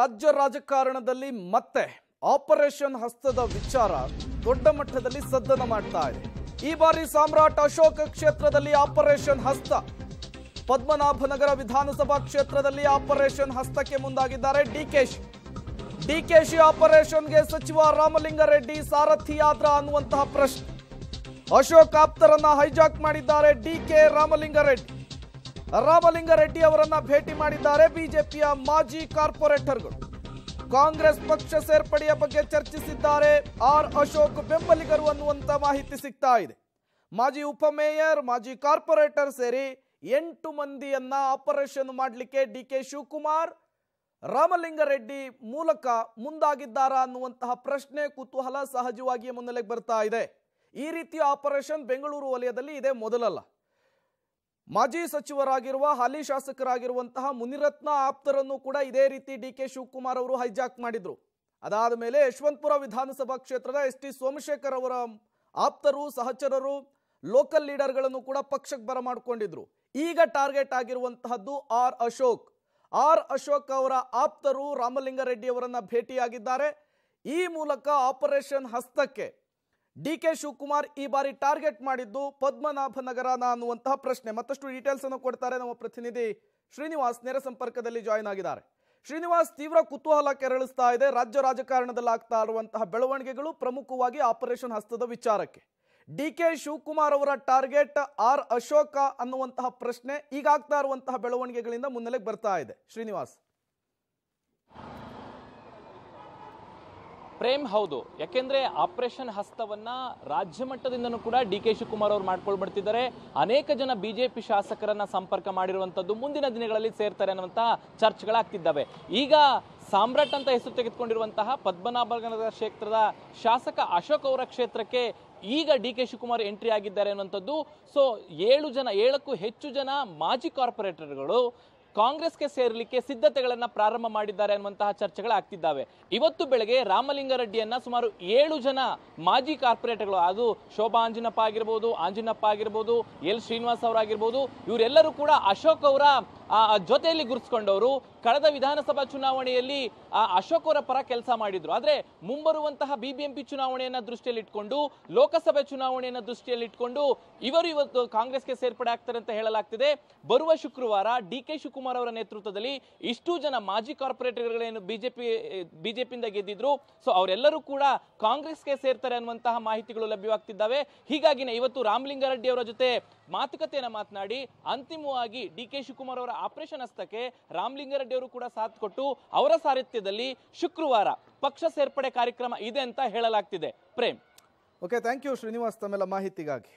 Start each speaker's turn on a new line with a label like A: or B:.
A: ರಾಜ್ಯ ರಾಜಕಾರಣದಲ್ಲಿ ಮತ್ತೆ ಆಪರೇಷನ್ ಹಸ್ತದ ವಿಚಾರ ದೊಡ್ಡ ಮಟ್ಟದಲ್ಲಿ ಸದ್ದನ ಮಾಡ್ತಾ ಇದೆ ಈ ಬಾರಿ ಸಾಮ್ರಾಟ್ ಅಶೋಕ ಕ್ಷೇತ್ರದಲ್ಲಿ ಆಪರೇಷನ್ ಹಸ್ತ ಪದ್ಮನಾಭನಗರ ವಿಧಾನಸಭಾ ಕ್ಷೇತ್ರದಲ್ಲಿ ಆಪರೇಷನ್ ಹಸ್ತಕ್ಕೆ ಮುಂದಾಗಿದ್ದಾರೆ ಡಿಕೆಶಿ ಡಿಕೆಶಿ ಆಪರೇಷನ್ಗೆ ಸಚಿವ ರಾಮಲಿಂಗಾರೆಡ್ಡಿ ಸಾರಥಿಯಾದ್ರ ಅನ್ನುವಂತಹ ಪ್ರಶ್ನೆ ಅಶೋಕ್ ಆಪ್ತರನ್ನ ಹೈಜಾಕ್ ಮಾಡಿದ್ದಾರೆ ಡಿ ಕೆ ರಾಮಲಿಂಗಾರೆಡ್ಡಿ ರಾಮಲಿಂಗಾರೆಡ್ಡಿ ಅವರನ್ನ ಭೇಟಿ ಮಾಡಿದ್ದಾರೆ ಬಿಜೆಪಿಯ ಮಾಜಿ ಕಾರ್ಪೊರೇಟರ್ಗಳು ಕಾಂಗ್ರೆಸ್ ಪಕ್ಷ ಸೇರ್ಪಡೆಯ ಬಗ್ಗೆ ಚರ್ಚಿಸಿದ್ದಾರೆ ಆರ್ ಅಶೋಕ್ ಬೆಂಬಲಿಗರು ಅನ್ನುವಂತ ಮಾಹಿತಿ ಸಿಗ್ತಾ ಇದೆ ಮಾಜಿ ಉಪಮೇಯರ್ ಮಾಜಿ ಕಾರ್ಪೊರೇಟರ್ ಸೇರಿ ಎಂಟು ಮಂದಿಯನ್ನ ಆಪರೇಷನ್ ಮಾಡಲಿಕ್ಕೆ ಡಿ ಕೆ ಶಿವಕುಮಾರ್ ರಾಮಲಿಂಗಾರೆಡ್ಡಿ ಮೂಲಕ ಮುಂದಾಗಿದ್ದಾರೆ ಅನ್ನುವಂತಹ ಪ್ರಶ್ನೆ ಕುತೂಹಲ ಸಹಜವಾಗಿಯೇ ಮುನ್ನೆಲೆಗೆ ಬರ್ತಾ ಇದೆ ಈ ರೀತಿಯ ಆಪರೇಷನ್ ಬೆಂಗಳೂರು ವಲಯದಲ್ಲಿ ಇದೇ ಮೊದಲಲ್ಲ ಮಾಜಿ ಸಚಿವರಾಗಿರುವ ಹಾಲಿ ಶಾಸಕರಾಗಿರುವಂತಹ ಮುನಿರತ್ನ ಆಪ್ತರನ್ನು ಕೂಡ ಇದೇ ರೀತಿ ಡಿ ಕೆ ಶಿವಕುಮಾರ್ ಅವರು ಹೈಜಾಕ್ ಮಾಡಿದ್ರು ಅದಾದ ಮೇಲೆ ಯಶವಂತಪುರ ವಿಧಾನಸಭಾ ಕ್ಷೇತ್ರದ ಎಸ್ ಟಿ ಸೋಮಶೇಖರ್ ಅವರ ಆಪ್ತರು ಸಹಚರರು ಲೋಕಲ್ ಲೀಡರ್ಗಳನ್ನು ಕೂಡ ಪಕ್ಷಕ್ಕೆ ಬರಮಾಡಿಕೊಂಡಿದ್ರು ಈಗ ಟಾರ್ಗೆಟ್ ಆಗಿರುವಂತಹದ್ದು ಆರ್ ಅಶೋಕ್ ಆರ್ ಅಶೋಕ್ ಅವರ ಆಪ್ತರು ರಾಮಲಿಂಗಾರೆಡ್ಡಿ ಅವರನ್ನ ಭೇಟಿಯಾಗಿದ್ದಾರೆ ಈ ಮೂಲಕ ಆಪರೇಷನ್ ಹಸ್ತಕ್ಕೆ ಡಿ ಕೆ ಶಿವಕುಮಾರ್ ಈ ಬಾರಿ ಟಾರ್ಗೆಟ್ ಮಾಡಿದ್ದು ಪದ್ಮನಾಭ ಅನ್ನುವಂತಹ ಪ್ರಶ್ನೆ ಮತ್ತಷ್ಟು ಡೀಟೇಲ್ಸ್ ಅನ್ನು ಕೊಡ್ತಾರೆ ನಮ್ಮ ಪ್ರತಿನಿಧಿ ಶ್ರೀನಿವಾಸ್ ನೇರ ಸಂಪರ್ಕದಲ್ಲಿ ಜಾಯಿನ್ ಆಗಿದ್ದಾರೆ ಶ್ರೀನಿವಾಸ್ ತೀವ್ರ ಕುತೂಹಲ ಕೆರಳಿಸ್ತಾ ಇದೆ ರಾಜ್ಯ ರಾಜಕಾರಣದಲ್ಲಿ ಆಗ್ತಾ ಇರುವಂತಹ ಬೆಳವಣಿಗೆಗಳು ಪ್ರಮುಖವಾಗಿ ಆಪರೇಷನ್ ಹಸ್ತದ ವಿಚಾರಕ್ಕೆ ಡಿ ಕೆ ಶಿವಕುಮಾರ್ ಅವರ ಟಾರ್ಗೆಟ್ ಆರ್ ಅಶೋಕ ಅನ್ನುವಂತಹ ಪ್ರಶ್ನೆ ಈಗಾಗ್ತಾ ಇರುವಂತಹ ಬೆಳವಣಿಗೆಗಳಿಂದ ಮುನ್ನೆಲೆಗೆ ಬರ್ತಾ ಇದೆ ಶ್ರೀನಿವಾಸ್
B: ಪ್ರೇಮ್ ಹೌದು ಯಾಕೆಂದ್ರೆ ಆಪರೇಷನ್ ಹಸ್ತವನ್ನ ರಾಜ್ಯ ಮಟ್ಟದಿಂದನೂ ಕೂಡ ಡಿ ಕೆ ಶಿವಕುಮಾರ್ ಅವರು ಮಾಡ್ಕೊಳ್ಬಿಡ್ತಿದ್ದಾರೆ ಅನೇಕ ಜನ ಬಿಜೆಪಿ ಶಾಸಕರನ್ನ ಸಂಪರ್ಕ ಮಾಡಿರುವಂಥದ್ದು ಮುಂದಿನ ದಿನಗಳಲ್ಲಿ ಸೇರ್ತಾರೆ ಅನ್ನುವಂತಹ ಚರ್ಚೆಗಳಾಗ್ತಿದ್ದಾವೆ ಈಗ ಸಾಮ್ರಾಟ್ ಅಂತ ಹೆಸರು ತೆಗೆದುಕೊಂಡಿರುವಂತಹ ಪದ್ಮನಾಭನಗರ ಕ್ಷೇತ್ರದ ಶಾಸಕ ಅಶೋಕ್ ಅವರ ಕ್ಷೇತ್ರಕ್ಕೆ ಈಗ ಡಿ ಕೆ ಶಿವಕುಮಾರ್ ಎಂಟ್ರಿ ಆಗಿದ್ದಾರೆ ಅನ್ನುವಂಥದ್ದು ಸೊ ಏಳು ಜನ ಏಳಕ್ಕೂ ಹೆಚ್ಚು ಜನ ಮಾಜಿ ಕಾರ್ಪೊರೇಟರ್ಗಳು ಕಾಂಗ್ರೆಸ್ಗೆ ಸೇರಲಿಕ್ಕೆ ಸಿದ್ಧತೆಗಳನ್ನು ಪ್ರಾರಂಭ ಮಾಡಿದ್ದಾರೆ ಅನ್ನುವಂತಹ ಆಗ್ತಿದ್ದಾವೆ ಇವತ್ತು ಬೆಳಗ್ಗೆ ರಾಮಲಿಂಗಾರೆಡ್ಡಿಯನ್ನ ಸುಮಾರು ಏಳು ಜನ ಮಾಜಿ ಕಾರ್ಪೊರೇಟರ್ಗಳು ಅದು ಶೋಭಾ ಆಂಜಿನಪ್ಪ ಆಗಿರ್ಬೋದು ಆಂಜಿನಪ್ಪ ಆಗಿರ್ಬೋದು ಎಲ್ ಶ್ರೀನಿವಾಸ್ ಅವರಾಗಿರ್ಬೋದು ಇವರೆಲ್ಲರೂ ಕೂಡ ಅಶೋಕ್ ಅವರ ಆ ಜೊತೆಯಲ್ಲಿ ಗುರುಸ್ಕೊಂಡವರು ಕಳೆದ ವಿಧಾನಸಭಾ ಚುನಾವಣೆಯಲ್ಲಿ ಅಶೋಕ್ ಅವರ ಪರ ಕೆಲಸ ಮಾಡಿದ್ರು ಆದ್ರೆ ಮುಂಬರುವಂತಹ ಬಿಬಿಎಂಪಿ ಚುನಾವಣೆಯನ್ನ ದೃಷ್ಟಿಯಲ್ಲಿ ಇಟ್ಕೊಂಡು ಲೋಕಸಭೆ ಚುನಾವಣೆಯನ್ನ ದೃಷ್ಟಿಯಲ್ಲಿ ಇಟ್ಕೊಂಡು ಇವರು ಇವತ್ತು ಕಾಂಗ್ರೆಸ್ಗೆ ಸೇರ್ಪಡೆ ಆಗ್ತಾರೆ ಅಂತ ಹೇಳಲಾಗ್ತಿದೆ ಬರುವ ಶುಕ್ರವಾರ ಡಿ ಕೆ ಶಿವಕುಮಾರ್ ಅವರ ನೇತೃತ್ವದಲ್ಲಿ ಇಷ್ಟು ಜನ ಮಾಜಿ ಕಾರ್ಪೊರೇಟರ್ಗಳೇನು ಬಿಜೆಪಿ ಬಿಜೆಪಿಯಿಂದ ಗೆದ್ದಿದ್ರು ಸೊ ಅವರೆಲ್ಲರೂ ಕೂಡ ಕಾಂಗ್ರೆಸ್ಗೆ ಸೇರ್ತಾರೆ ಅನ್ನುವಂತಹ ಮಾಹಿತಿಗಳು ಲಭ್ಯವಾಗ್ತಿದ್ದಾವೆ ಹೀಗಾಗಿನೇ ಇವತ್ತು ರಾಮಲಿಂಗಾರೆಡ್ಡಿ ಅವರ ಜೊತೆ ಮಾತುಕತೆಯನ್ನು ಮಾತನಾಡಿ ಅಂತಿಮವಾಗಿ ಡಿ ಕೆ ಶಿವಕುಮಾರ್ ಅವರ ಆಪರೇಷನ್ ಹಸ್ತಕ್ಕೆ ರಾಮಲಿಂಗರೆಡ್ಡಿ ಅವರು ಕೂಡ ಸಾಥ್ ಕೊಟ್ಟು ಅವರ ಸಾರಥ್ಯದಲ್ಲಿ ಶುಕ್ರವಾರ ಪಕ್ಷ ಸೇರ್ಪಡೆ ಕಾರ್ಯಕ್ರಮ ಇದೆ ಅಂತ ಹೇಳಲಾಗ್ತಿದೆ Prem
A: okay thank you Srinivas ತಮ್ಮೆಲ್ಲ ಮಾಹಿತಿಗಾಗಿ